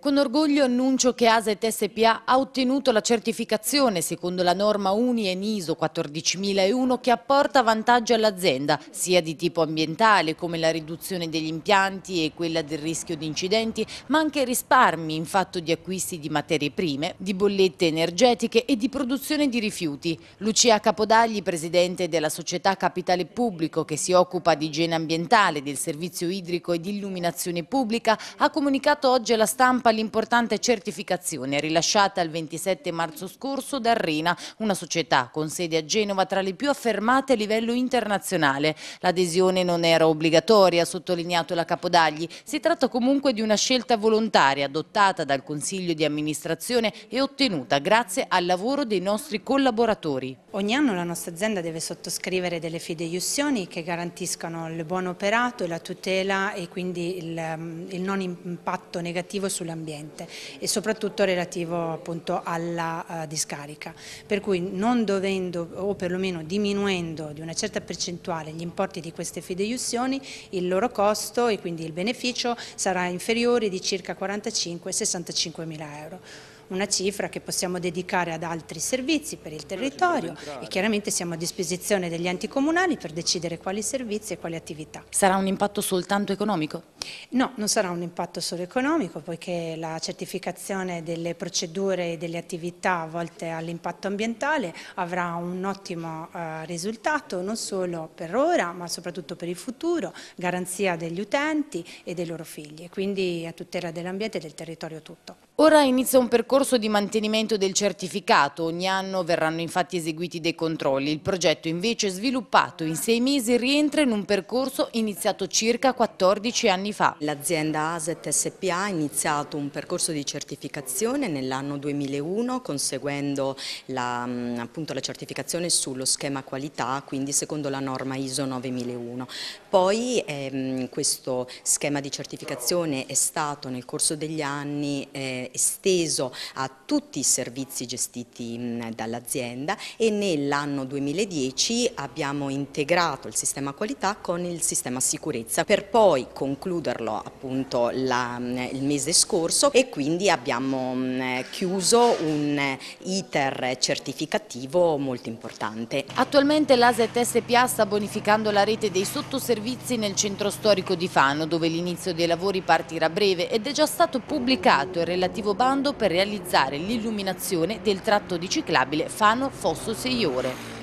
Con orgoglio annuncio che ASET SPA ha ottenuto la certificazione secondo la norma UNI e NISO 14001 che apporta vantaggi all'azienda sia di tipo ambientale come la riduzione degli impianti e quella del rischio di incidenti ma anche risparmi in fatto di acquisti di materie prime, di bollette energetiche e di produzione di rifiuti. Lucia Capodagli, presidente della società Capitale Pubblico che si occupa di igiene ambientale, del servizio idrico e di illuminazione pubblica ha comunicato oggi alla stampa stampa l'importante certificazione rilasciata il 27 marzo scorso da Rena, una società con sede a Genova tra le più affermate a livello internazionale. L'adesione non era obbligatoria, ha sottolineato la Capodagli. Si tratta comunque di una scelta volontaria adottata dal Consiglio di amministrazione e ottenuta grazie al lavoro dei nostri collaboratori. Ogni anno la nostra azienda deve sottoscrivere delle fideiussioni che garantiscano il buon operato e la tutela e quindi il, ehm, il non impatto negativo sull'ambiente all'ambiente e soprattutto relativo appunto alla eh, discarica. Per cui non dovendo o perlomeno diminuendo di una certa percentuale gli importi di queste fideiussioni, il loro costo e quindi il beneficio sarà inferiore di circa 45-65 mila euro una cifra che possiamo dedicare ad altri servizi per il territorio e chiaramente siamo a disposizione degli enti comunali per decidere quali servizi e quali attività. Sarà un impatto soltanto economico? No, non sarà un impatto solo economico poiché la certificazione delle procedure e delle attività volte all'impatto ambientale avrà un ottimo eh, risultato non solo per ora ma soprattutto per il futuro, garanzia degli utenti e dei loro figli quindi a tutela dell'ambiente e del territorio tutto. Ora inizia un percorso di mantenimento del certificato, ogni anno verranno infatti eseguiti dei controlli. Il progetto invece sviluppato in sei mesi rientra in un percorso iniziato circa 14 anni anni fa. L'azienda Aset SPA ha iniziato un percorso di certificazione nell'anno 2001 conseguendo la, mm, appunto, la certificazione sullo schema qualità, quindi secondo la norma ISO 9001. Poi ehm, questo schema di certificazione è stato nel corso degli anni eh, esteso a tutti i servizi gestiti mm, dall'azienda e nell'anno 2010 abbiamo integrato il sistema qualità con il sistema sicurezza per poi concludere concluderlo appunto la, mm, il mese scorso e quindi abbiamo mm, chiuso un iter certificativo molto importante. Attualmente l'ASET SPA sta bonificando la rete dei sottoservizi nel centro storico di Fano dove l'inizio dei lavori partirà a breve ed è già stato pubblicato il relativo bando per realizzare l'illuminazione del tratto di ciclabile Fano-Fosso 6 ore.